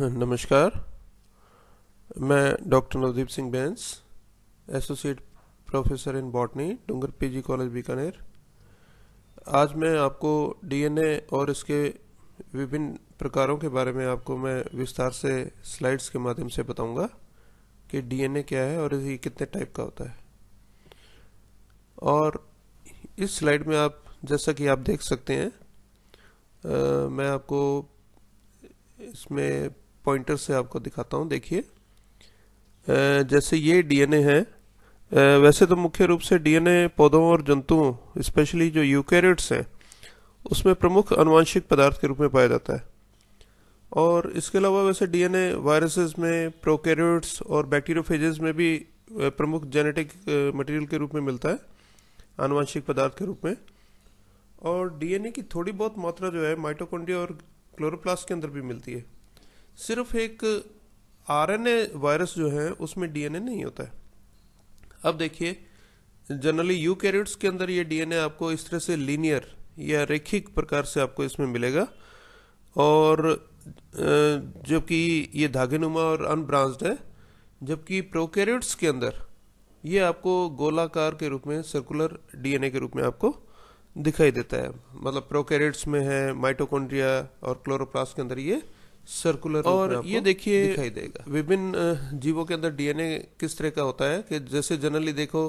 नमस्कार मैं doctor Navdeep Singh Bains associate professor in botany Dungar PG college Bikaner आज मैं आपको डीएनए और इसके विभिन्न प्रकारों के बारे में आपको मैं विस्तार से स्लाइड्स के माध्यम से बताऊंगा कि डीएनए क्या है और ये कितने टाइप का होता है और इस स्लाइड में आप जैसा कि आप देख सकते हैं आ, मैं आपको इसमें पॉइंटर से आपको दिखाता हूँ देखिए जैसे ये डीएनए है वैसे तो मुख्य रूप से डीएनए पौधों और जंतुओं स्पेशली जो यूकेरिट्स हैं उसमें प्रमुख अनुवांशिक पदार्थ के रूप में पाया जाता है और इसके अलावा वैसे डीएनए वायरसेस में प्रोकैरियोट्स और बैक्टीरियोफेजेस में भी प्रमुख जेनेटिक मटेरियल के रूप में मिलता है अनुवांशिक पदार्थ के रूप में और डीएनए की थोड़ी बहुत मात्रा जो है माइटोकॉन्ड्रिया और क्लोरोप्लास्ट के अंदर भी मिलती है सिर्फ एक आरएनए वायरस जो है उसमें डीएनए नहीं होता है अब देखिए जनरली यू कैरियट्स के अंदर ये डीएनए आपको इस तरह से लीनियर या रेखिक प्रकार से आपको इसमें मिलेगा और जबकि ये धागेनुमा और अनब्रांच्ड है जबकि प्रोकैरियोट्स के अंदर ये आपको गोलाकार के रूप में सर्कुलर डीएनए के रूप में आपको दिखाई देता है मतलब प्रोकैरियोट्स में है माइटोकॉन्ड्रिया और क्लोरोप्लास्ट के अंदर ये सर्कुलर और ये देखिए दिखाई देगा विभिन्न जीवों के अंदर डीएनए किस तरह का होता है कि जैसे जनरली देखो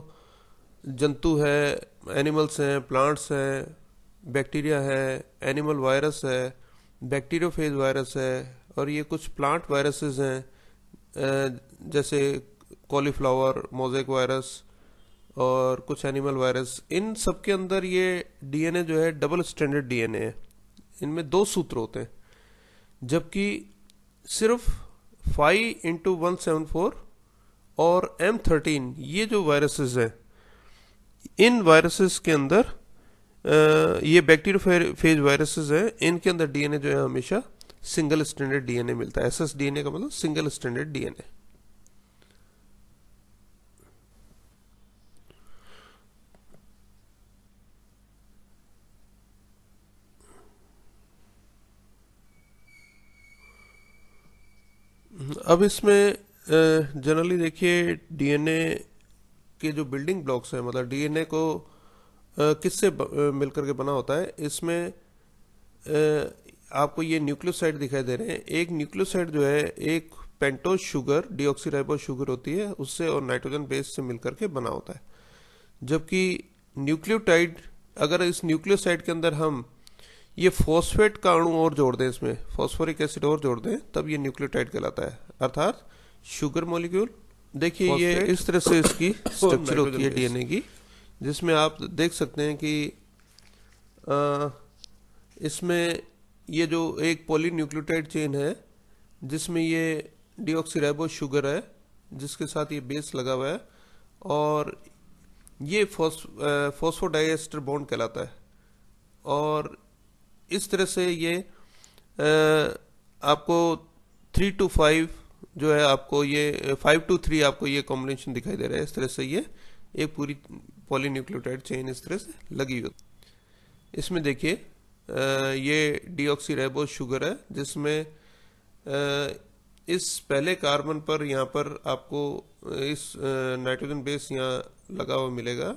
जंतु है एनिमल्स हैं प्लांट्स हैं बैक्टीरिया है एनिमल वायरस है बैक्टीरियोफेज वायरस है और ये कुछ प्लांट वायरसेस हैं जैसे कॉलीफ्लावर मोजेक वायरस और कुछ एनिमल वायरस इन सब के अंदर ये डीएनए जो है डबल स्टैंडर्ड डीएनए है इनमें दो सूत्र होते हैं जबकि सिर्फ five into one seven four और एम थर्टीन ये जो वायरसेस हैं इन वायरसेस के अंदर आ, ये बैक्टीरिया फेज वायरसेस हैं इनके अंदर डीएनए जो है हमेशा सिंगल स्टैंडर्ड डीएनए मिलता है एसएस डीएनए का मतलब सिंगल स्टैंडर्ड डीएनए अब इसमें जनरली देखिए डीएनए के जो बिल्डिंग ब्लॉक्स हैं मतलब डीएनए को किससे मिलकर के बना होता है इसमें आपको ये न्यूक्लियोसाइड दिखाई दे रहे हैं एक न्यूक्लियोसाइड जो है एक पेंटोज शुगर डीऑक्सीराइबो शुगर होती है उससे और नाइट्रोजन बेस से मिलकर के बना होता है जबकि न्यूक्लियोटाइड अगर इस न्यूक्लियोसाइड के अंदर हम ये फॉस्फेट का अणु और जोड़ दें इसमें फॉस्फोरिक एसिड और जोड़ दें तब ये न्यूक्लियोटाइड कहलाता है अर्थात शुगर मॉलिक्यूल देखिए ये इस तरह से इसकी स्ट्रक्चर oh, होती है डीएनए की जिसमें आप देख सकते हैं कि इसमें ये जो एक पॉलीन्यूक्लियोटाइड चेन है जिसमें ये डिऑक्सीराइबो शुगर है जिसके साथ ये बेस लगा हुआ है और ये फॉस्फोडाइएस्टर बॉन्ड कहलाता है और इस तरह से ये आ, आपको थ्री टू फाइव जो है आपको ये फाइव टू थ्री आपको ये कॉम्बिनेशन दिखाई दे रहा है इस तरह से ये एक पूरी पॉलीन्यूक्लियोटाइड चेन इस तरह से लगी हुई इसमें देखिए ये डी शुगर है जिसमें इस पहले कार्बन पर यहाँ पर आपको इस नाइट्रोजन बेस यहाँ लगा हुआ मिलेगा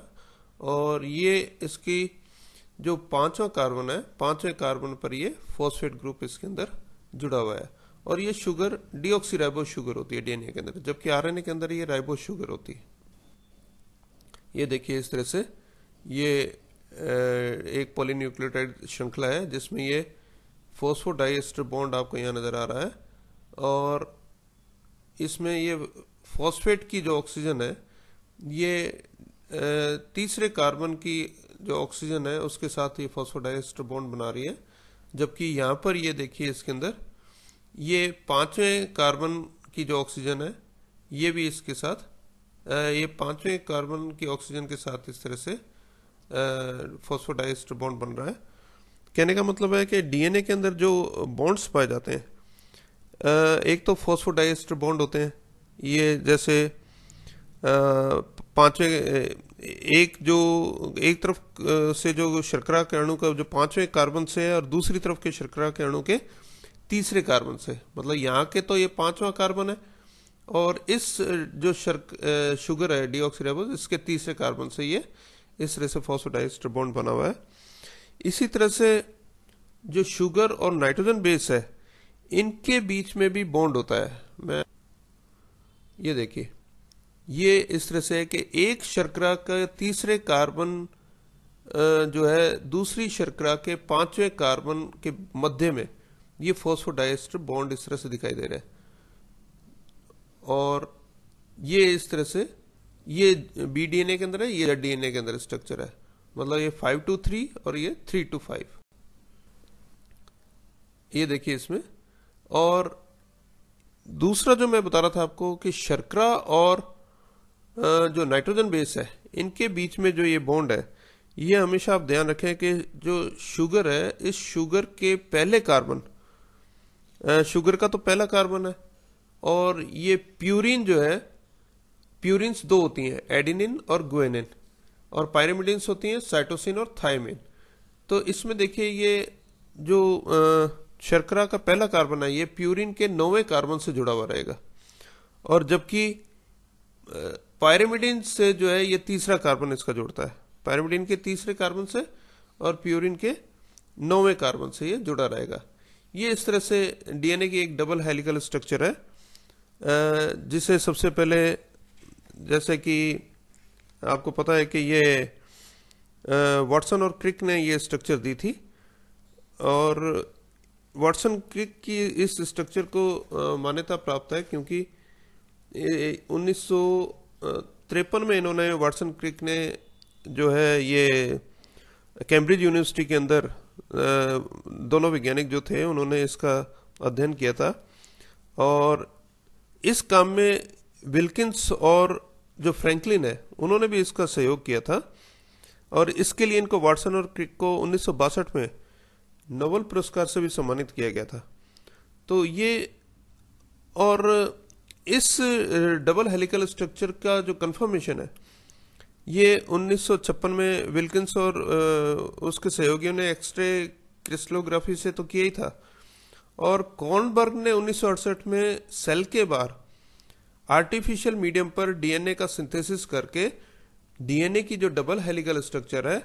और ये इसकी जो पांचवा कार्बन है पांचवें कार्बन पर ये फॉस्फेट ग्रुप इसके अंदर जुड़ा हुआ है और ये शुगर डीऑक्सी राइबो शुगर होती है डीएनए के अंदर जबकि आरएनए के अंदर ये राइबो शुगर होती है ये देखिए इस तरह से ये एक पॉलीन्यूक्लियोटाइड श्रृंखला है जिसमें ये फोस्फोडाइस्टर बॉन्ड आपको यहाँ नज़र आ रहा है और इसमें ये फॉस्फेट की जो ऑक्सीजन है ये तीसरे कार्बन की जो ऑक्सीजन है उसके साथ ये फॉस्फोडाइस्टर बॉन्ड बना रही है जबकि यहाँ पर ये देखिए इसके अंदर ये पांचवें कार्बन की जो ऑक्सीजन है ये भी इसके साथ ये पांचवें कार्बन की ऑक्सीजन के साथ इस तरह से फोस्फोडाइस्टर बॉन्ड बन रहा है कहने का मतलब है कि डीएनए के अंदर जो बॉन्ड्स पाए जाते हैं एक तो फोस्फोडाइस्टर बॉन्ड होते हैं ये जैसे पांचवें एक जो एक तरफ से जो शर्करा के अणु का जो पांचवें कार्बन से है और दूसरी तरफ के शर्करा के अणु के तीसरे कार्बन से मतलब यहाँ के तो ये पांचवा कार्बन है और इस जो शर्क शुगर है डीऑक्सीराइबोज इसके तीसरे कार्बन से ये इस तरह से फॉस्फोडाइस्टर बॉन्ड बना हुआ है इसी तरह से जो शुगर और नाइट्रोजन बेस है इनके बीच में भी बॉन्ड होता है मैं ये देखिए ये इस तरह से है कि एक शर्करा का तीसरे कार्बन जो है दूसरी शर्करा के पांचवें कार्बन के मध्य में ये फोस्फोडाइस्टर बॉन्ड इस तरह से दिखाई दे रहा है और ये इस तरह से ये बी डी के अंदर है ये डी के अंदर स्ट्रक्चर है मतलब ये फाइव टू थ्री और ये थ्री टू फाइव ये देखिए इसमें और दूसरा जो मैं बता रहा था आपको कि शर्करा और जो नाइट्रोजन बेस है इनके बीच में जो ये बॉन्ड है ये हमेशा आप ध्यान रखें कि जो शुगर है इस शुगर के पहले कार्बन शुगर का तो पहला कार्बन है और ये प्यूरिन जो है प्यूरिन दो होती हैं एडिनिन और गुएनिन और पायरेमिडिन होती हैं साइटोसिन और थायमिन तो इसमें देखिए ये जो शर्करा का पहला कार्बन है ये प्यूरिन के नौवें कार्बन से जुड़ा हुआ रहेगा और जबकि पायरेमिडिन से जो है ये तीसरा कार्बन इसका जुड़ता है पायरेमिडिन के तीसरे कार्बन से और प्यूरिन के नौवें कार्बन से ये जुड़ा रहेगा ये इस तरह से डीएनए की एक डबल हेलिकल स्ट्रक्चर है जिसे सबसे पहले जैसे कि आपको पता है कि ये वाटसन और क्रिक ने ये स्ट्रक्चर दी थी और वाटसन क्रिक की इस स्ट्रक्चर को मान्यता प्राप्त है क्योंकि उन्नीस में इन्होंने वाटसन क्रिक ने जो है ये कैम्ब्रिज यूनिवर्सिटी के अंदर दोनों वैज्ञानिक जो थे उन्होंने इसका अध्ययन किया था और इस काम में विल्किंस और जो फ्रैंकलिन है उन्होंने भी इसका सहयोग किया था और इसके लिए इनको वाटसन और क्रिक को उन्नीस में नोबल पुरस्कार से भी सम्मानित किया गया था तो ये और इस डबल हेलिकल स्ट्रक्चर का जो कंफर्मेशन है ये उन्नीस में विल्किंस और उसके सहयोगियों ने एक्सरे क्रिस्लोग्राफी से तो किया ही था और कॉर्नबर्ग ने उन्नीस में सेल के बार आर्टिफिशियल मीडियम पर डीएनए का सिंथेसिस करके डीएनए की जो डबल हेलिकल स्ट्रक्चर है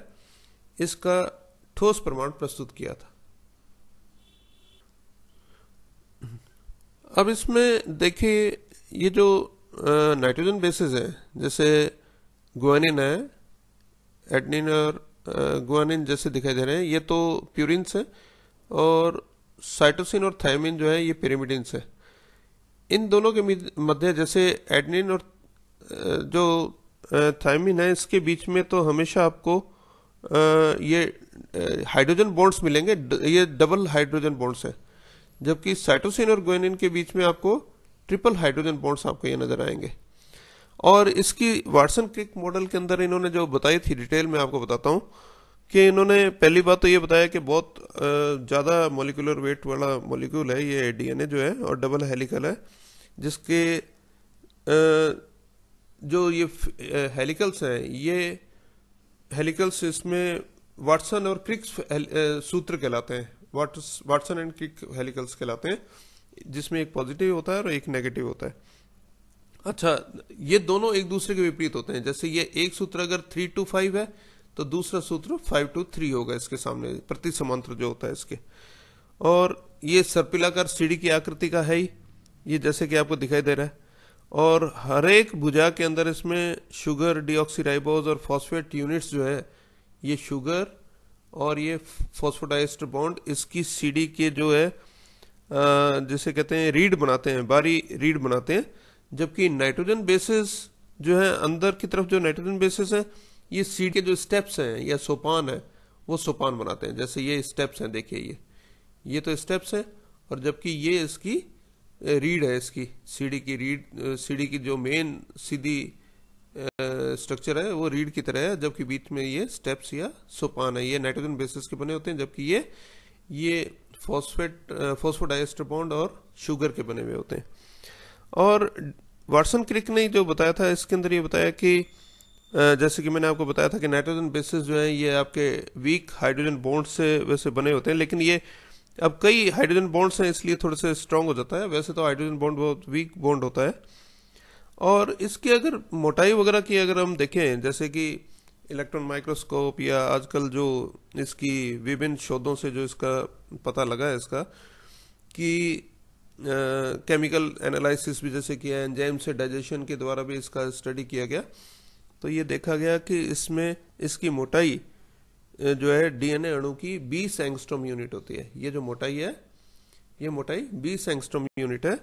इसका ठोस प्रमाण प्रस्तुत किया था अब इसमें देखिए ये जो नाइट्रोजन बेसिस है जैसे गुआनिन है एडनिन और गुआनिन uh, जैसे दिखाई दे रहे हैं ये तो प्यूरिन्स है और साइटोसिन और थायमिन जो है ये पिरीमिडिनस है इन दोनों के मध्य जैसे एडनिन और uh, जो थायमिन uh, है इसके बीच में तो हमेशा आपको ये हाइड्रोजन बॉन्ड्स मिलेंगे ये डबल हाइड्रोजन बॉन्ड्स है जबकि साइटोसिन और ग्वेनिन के बीच में आपको ट्रिपल हाइड्रोजन बॉन्ड्स आपको ये नजर आएंगे और इसकी वाटसन क्रिक मॉडल के अंदर इन्होंने जो बताई थी डिटेल में आपको बताता हूँ कि इन्होंने पहली बात तो ये बताया कि बहुत ज़्यादा मोलिकुलर वेट वाला मोलिक्यूल है ये डीएनए जो है और डबल हेलिकल है जिसके जो ये हेलिकल्स हैं ये हेलिकल्स इसमें वाटसन और क्रिक्स सूत्र कहलाते हैं वाटसन एंड क्रिक हेलिकल्स कहलाते हैं जिसमें एक पॉजिटिव होता है और एक नेगेटिव होता है अच्छा ये दोनों एक दूसरे के विपरीत होते हैं जैसे ये एक सूत्र अगर थ्री टू फाइव है तो दूसरा सूत्र फाइव टू थ्री होगा इसके सामने प्रति समांतर जो होता है इसके और ये सर्पिलाकार सीढ़ी की आकृति का है ही ये जैसे कि आपको दिखाई दे रहा है और हर एक भुजा के अंदर इसमें शुगर डीऑक्सीराइबोज और फॉस्फेट यूनिट्स जो है ये शुगर और ये फॉस्फोडाइस्टर बॉन्ड इसकी सीढ़ी के जो है जिसे कहते हैं रीड बनाते हैं बारी रीड बनाते हैं जबकि नाइट्रोजन बेसिस जो है अंदर की तरफ जो नाइट्रोजन बेसिस हैं ये सीड के जो स्टेप्स हैं या सोपान है वो सोपान बनाते हैं जैसे ये स्टेप्स हैं देखिए ये ये तो स्टेप्स हैं और जबकि ये इसकी रीड है इसकी सीढ़ी की रीड सीढ़ी की जो मेन सीधी स्ट्रक्चर है वो रीड की तरह है जबकि बीच में ये स्टेप्स या सोपान है ये नाइट्रोजन बेसिस के बने होते हैं जबकि ये ये फॉस्फेट फॉस्फोडाइस्टर बॉन्ड और शुगर के बने हुए होते हैं और वाटसन क्रिक ने जो बताया था इसके अंदर ये बताया कि जैसे कि मैंने आपको बताया था कि नाइट्रोजन बेसिस जो हैं ये आपके वीक हाइड्रोजन बॉन्ड से वैसे बने होते हैं लेकिन ये अब कई हाइड्रोजन बॉन्ड्स हैं इसलिए थोड़े से स्ट्रांग हो जाता है वैसे तो हाइड्रोजन बॉन्ड बहुत वीक बॉन्ड होता है और इसकी अगर मोटाई वगैरह की अगर हम देखें जैसे कि इलेक्ट्रॉन माइक्रोस्कोप या आजकल जो इसकी विभिन्न शोधों से जो इसका पता लगा है इसका कि केमिकल एनालिसिस भी जैसे किया एंजाइम से डाइजेशन के द्वारा भी इसका स्टडी किया गया तो ये देखा गया कि इसमें इसकी मोटाई जो है डीएनए अणु की 20 एंगस्ट्रोम यूनिट होती है ये जो मोटाई है ये मोटाई 20 एंगस्ट्रोम यूनिट है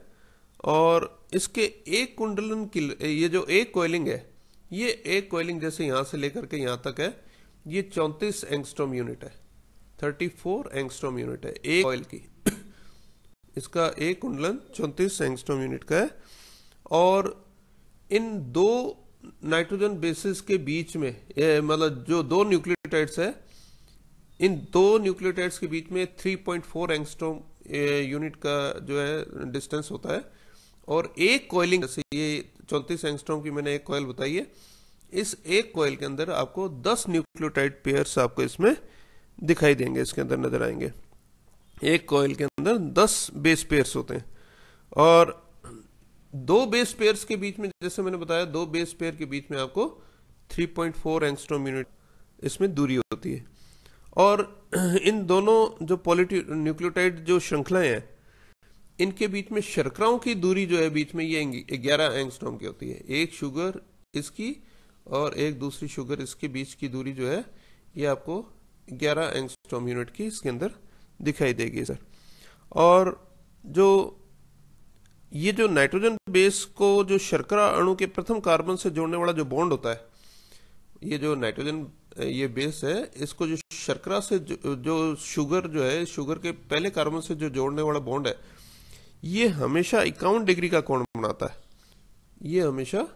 और इसके एक कुंडलन की ये जो एक कोयलिंग है ये एक कोयलिंग जैसे यहाँ से लेकर के यहाँ तक है ये चौंतीस एंगस्ट्रोम यूनिट है 34 एंगस्ट्रोम यूनिट है एक कोयल की इसका एक कुंडलन चौंतीस सेंगस्टोम यूनिट का है और इन दो नाइट्रोजन बेसिस के बीच में मतलब जो दो न्यूक्लियोटाइड्स है इन दो न्यूक्लियोटाइड्स के बीच में 3.4 एंगस्ट्रोम यूनिट का जो है डिस्टेंस होता है और एक कॉयलिंग जैसे ये चौंतीस एंगस्ट्रोम की मैंने एक कॉयल बताई है इस एक कॉयल के अंदर आपको 10 न्यूक्लियोटाइड पेयर्स आपको इसमें दिखाई देंगे इसके अंदर नजर आएंगे एक कोयल के अंदर दस बेस पेयर्स होते हैं और दो बेस पेयर्स के बीच में जैसे मैंने बताया दो बेस पेयर के बीच में आपको 3.4 पॉइंट एंगस्ट्रोम यूनिट इसमें दूरी होती है और इन दोनों जो पॉलिटी न्यूक्लियोटाइड जो श्रृंखलाएं हैं इनके बीच में शर्कराओं की दूरी जो है बीच में ये ग्यारह एंगस्ट्रोम की होती है एक शुगर इसकी और एक दूसरी शुगर इसके बीच की दूरी जो है ये आपको ग्यारह एंगस्ट्रोम यूनिट की इसके अंदर दिखाई देगी सर और जो ये जो नाइट्रोजन बेस को जो शर्करा अणु के प्रथम कार्बन से जोड़ने वाला जो बॉन्ड होता है ये जो नाइट्रोजन ये बेस है इसको जो शर्करा से जो, जो शुगर जो है शुगर के पहले कार्बन से जो जोड़ने वाला बॉन्ड है ये हमेशा इक्यावन डिग्री का कोण बनाता है ये हमेशा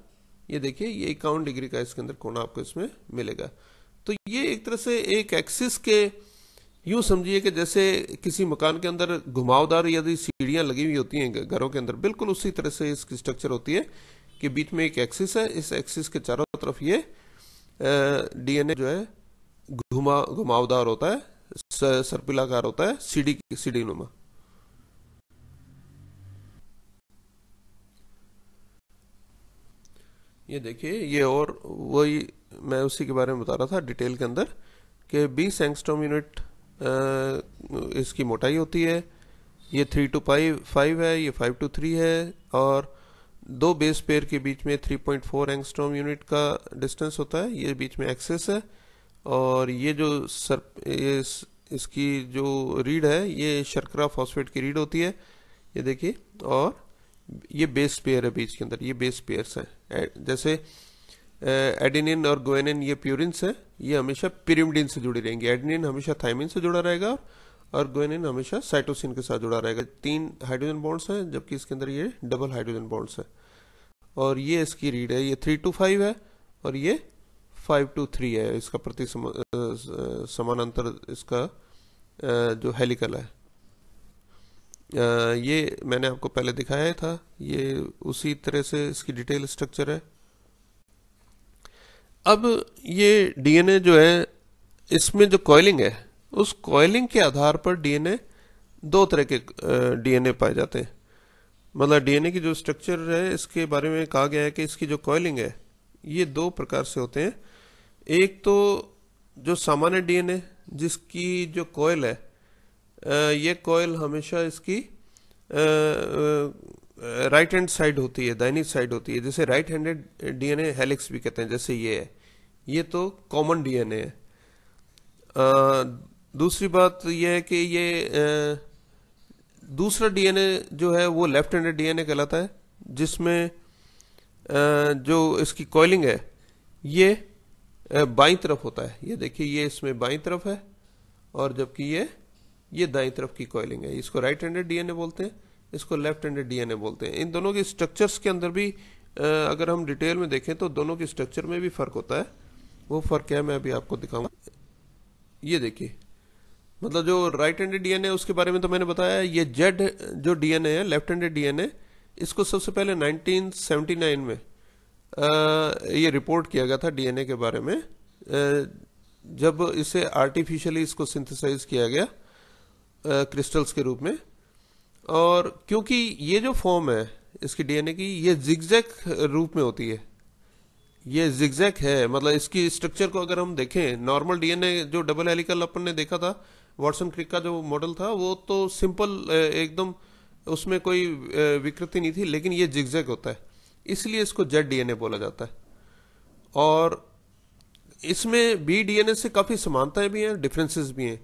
ये देखिए ये इक्यावन डिग्री का इसके अंदर कोण आपको इसमें मिलेगा तो ये एक तरह से एक एक्सिस के यूं समझिए कि जैसे किसी मकान के अंदर घुमावदार यदि सीढ़ियां लगी हुई होती हैं घरों के अंदर बिल्कुल उसी तरह से इसकी स्ट्रक्चर होती है कि बीच में एक एक्सिस है इस एक्सिस के चारों तरफ ये डीएनए जो है घुमा घुमावदार होता है सर्पिलाकार होता है सीढ़ी सीढ़ी नुमा ये देखिए ये और वही मैं उसी के बारे में बता रहा था डिटेल के अंदर कि 20 एंगस्ट्रॉम यूनिट इसकी मोटाई होती है ये थ्री टू फाइव फाइव है ये फाइव टू थ्री है और दो बेस पेयर के बीच में three point four angstrom unit का डिस्टेंस होता है ये बीच में एक्सेस है और ये जो सर ये इस, इसकी जो रीड है ये शर्करा फॉस्फेट की रीड होती है ये देखिए और ये बेस पेयर है बीच के अंदर ये बेस पेयर्स हैं जैसे एडिनिन और गोएनिन ये प्यूरिन्स हैं ये हमेशा पिरिमडिन से जुड़ी रहेंगी एडिनिन हमेशा थायमिन से जुड़ा रहेगा और गोएनिन हमेशा साइटोसिन के साथ जुड़ा रहेगा तीन हाइड्रोजन बॉन्ड्स हैं जबकि इसके अंदर ये डबल हाइड्रोजन बॉन्ड्स है और ये इसकी रीड है ये थ्री टू फाइव है और ये फाइव टू थ्री है इसका प्रति सम, समानांतर इसका जो हेलिकल है ये मैंने आपको पहले दिखाया था ये उसी तरह से इसकी डिटेल स्ट्रक्चर है अब ये डीएनए जो है इसमें जो कॉयलिंग है उस कॉयलिंग के आधार पर डीएनए दो तरह के डीएनए पाए जाते हैं मतलब डीएनए की जो स्ट्रक्चर है इसके बारे में कहा गया है कि इसकी जो कॉयलिंग है ये दो प्रकार से होते हैं एक तो जो सामान्य डीएनए जिसकी जो कॉयल है ये कॉयल हमेशा इसकी राइट हैंड साइड होती है दैनिक साइड होती है जैसे राइट हैंडेड डीएनए हेलिक्स भी कहते हैं जैसे ये है ये तो कॉमन डीएनए है आ, दूसरी बात तो यह है कि ये दूसरा डीएनए जो है वो लेफ्ट हैंडेड डीएनए कहलाता है जिसमें जो इसकी कॉइलिंग है ये बाई तरफ होता है ये देखिए ये इसमें बाई तरफ है और जबकि ये ये दाई तरफ की कॉइलिंग है इसको राइट हैंडेड डीएनए बोलते हैं इसको लेफ्ट हैंडेड डीएनए बोलते हैं इन दोनों के स्ट्रक्चर्स के अंदर भी अगर हम डिटेल में देखें तो दोनों के स्ट्रक्चर में भी फर्क होता है वो फ़र्क है मैं अभी आपको दिखाऊंगा ये देखिए मतलब जो राइट हैंडेड डीएनए उसके बारे में तो मैंने बताया ये जेड जो डीएनए है लेफ्ट हैंडेड डीएनए इसको सबसे पहले 1979 में आ, ये रिपोर्ट किया गया था डीएनए के बारे में आ, जब इसे आर्टिफिशियली इसको सिंथेसाइज किया गया आ, क्रिस्टल्स के रूप में और क्योंकि ये जो फॉर्म है इसकी डीएनए की ये जिगजैक रूप में होती है ये जिगजैक है मतलब इसकी स्ट्रक्चर को अगर हम देखें नॉर्मल डीएनए जो डबल हेलिकल अपन ने देखा था वॉटसन क्रिक का जो मॉडल था वो तो सिंपल एकदम उसमें कोई विकृति नहीं थी लेकिन ये जिगजैक होता है इसलिए इसको जेड डीएनए बोला जाता है और इसमें बी डीएनए से काफ़ी समानताएं भी हैं डिफरेंसेस भी हैं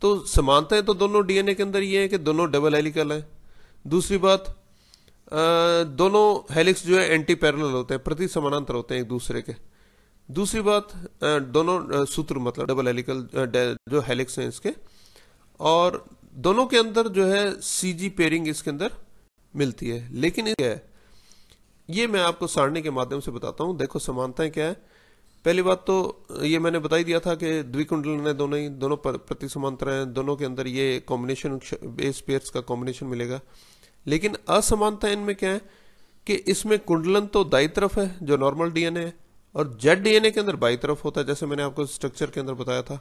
तो समानताएं तो दोनों डीएनए के अंदर ये है कि दोनों डबल हेलिकल हैं दूसरी बात दोनों हेलिक्स जो है एंटी पैरल होते हैं प्रति समानांतर होते हैं एक दूसरे के दूसरी बात दोनों सूत्र मतलब डबल हेलिकल जो हेलिक्स हैं इसके और दोनों के अंदर जो है सीजी पेयरिंग इसके अंदर मिलती है लेकिन क्या है ये मैं आपको सारणी के माध्यम से बताता हूँ देखो समानताएं क्या है पहली बात तो ये मैंने बताई दिया था कि द्विकुंडल ने दोनों ही दोनों प्रति समांतर हैं दोनों के अंदर ये कॉम्बिनेशन बेस पेयर्स का कॉम्बिनेशन मिलेगा लेकिन असमानता इनमें क्या है कि इसमें कुंडलन तो दाई तरफ है जो नॉर्मल डीएनए है और जेड डीएनए के अंदर बाई तरफ होता है जैसे मैंने आपको स्ट्रक्चर के अंदर बताया था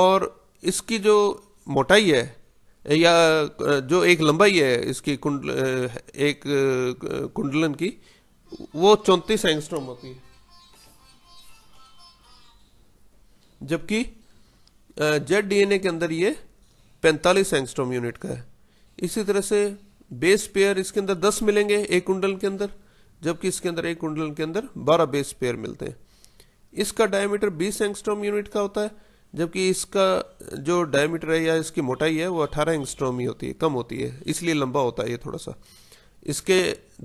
और इसकी जो मोटाई है या जो एक लंबाई है इसकी कुंड एक कुंडलन की वो चौंतीस एंगस्ट्रोम होती है जबकि जेड डीएनए के अंदर ये पैंतालीस एंगस्ट्रोम यूनिट का है इसी तरह से बेस पेयर इसके अंदर दस मिलेंगे एक कुंडल के अंदर जबकि इसके अंदर एक कुंडल के अंदर बारह बेस पेयर मिलते हैं इसका डायमीटर बीस एंगस्ट्रोम यूनिट का होता है जबकि इसका जो डायमीटर है या इसकी मोटाई है वो अठारह एंगस्ट्रोम ही होती है कम होती है इसलिए लंबा होता है ये थोड़ा सा इसके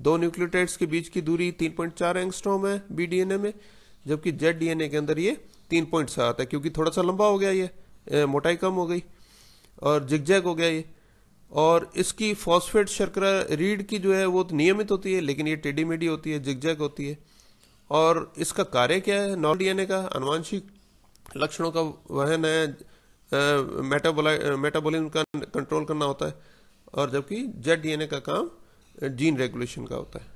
दो न्यूक्लियोटाइड्स के बीच की दूरी तीन पॉइंट एंगस्ट्रोम है ए में जबकि जेड ए के अंदर ये तीन है क्योंकि थोड़ा सा लंबा हो गया ये मोटाई कम हो गई और जिगजैग हो गया ये और इसकी फॉस्फेट शर्करा रीढ़ की जो है वो तो नियमित होती है लेकिन ये टेडी मेडी होती है जिगजैक होती है और इसका कार्य क्या है नॉन डीएनए का अनुवांशिक लक्षणों का वहन है मेटाबोला मेटाबोलिज्म का कंट्रोल करना होता है और जबकि जेड डीएनए का काम जीन रेगुलेशन का होता है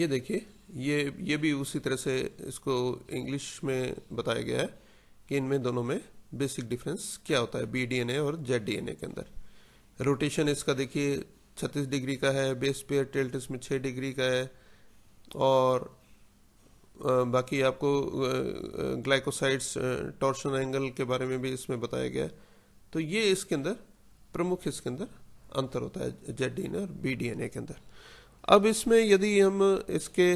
ये देखिए ये ये भी उसी तरह से इसको इंग्लिश में बताया गया है कि इनमें दोनों में बेसिक डिफरेंस क्या होता है बी डी एन ए और जेड डी एन ए के अंदर रोटेशन इसका देखिए छत्तीस डिग्री का है बेस पेयर टेल्ट इसमें छः डिग्री का है और बाकी आपको ग्लाइकोसाइड्स टॉर्शन एंगल के बारे में भी इसमें बताया गया है तो ये इसके अंदर प्रमुख इसके अंदर अंतर होता है जेड डी और बी डी एन ए के अंदर अब इसमें यदि हम इसके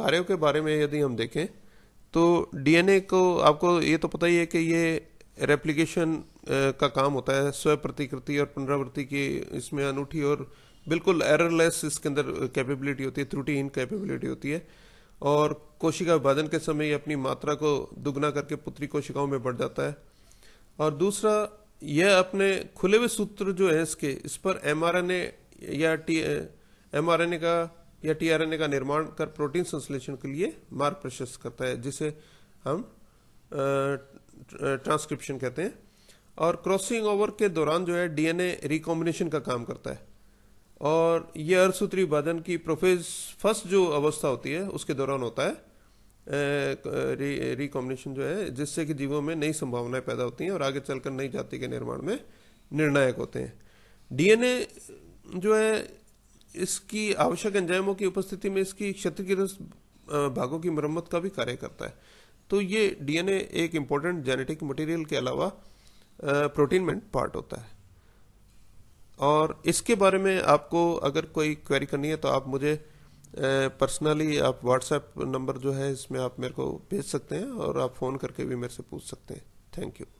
कार्यों के बारे में यदि हम देखें तो डीएनए को आपको ये तो पता ही है कि ये रेप्लिकेशन का काम होता है स्व प्रतिकृति और पुनरावृत्ति की इसमें अनूठी और बिल्कुल एररलेस इसके अंदर कैपेबिलिटी होती है त्रुटि इन कैपेबिलिटी होती है और कोशिका विभाजन के समय अपनी मात्रा को दुगना करके पुत्री कोशिकाओं में बढ़ जाता है और दूसरा यह अपने खुले हुए सूत्र जो है इसके इस पर एम या टी एम का या टी का निर्माण कर प्रोटीन संश्लेषण के लिए मार्ग प्रशस्त करता है जिसे हम ट्रांसक्रिप्शन कहते हैं और क्रॉसिंग ओवर के दौरान जो है डीएनए रिकॉम्बिनेशन का काम करता है और ये अर्धसूत्री विभाजन की प्रोफेज फर्स्ट जो अवस्था होती है उसके दौरान होता है रिकॉम्बिनेशन जो है जिससे कि जीवों में नई संभावनाएं पैदा होती हैं और आगे चलकर नई जाति के निर्माण में निर्णायक होते हैं डीएनए जो है इसकी आवश्यक एंजाइमों की उपस्थिति में इसकी क्षतिग्रस्त भागों की मरम्मत का भी कार्य करता है तो ये डीएनए एक इम्पोर्टेंट जेनेटिक मटेरियल के अलावा प्रोटीन में पार्ट होता है और इसके बारे में आपको अगर कोई क्वेरी करनी है तो आप मुझे पर्सनली आप व्हाट्सएप नंबर जो है इसमें आप मेरे को भेज सकते हैं और आप फ़ोन करके भी मेरे से पूछ सकते हैं थैंक यू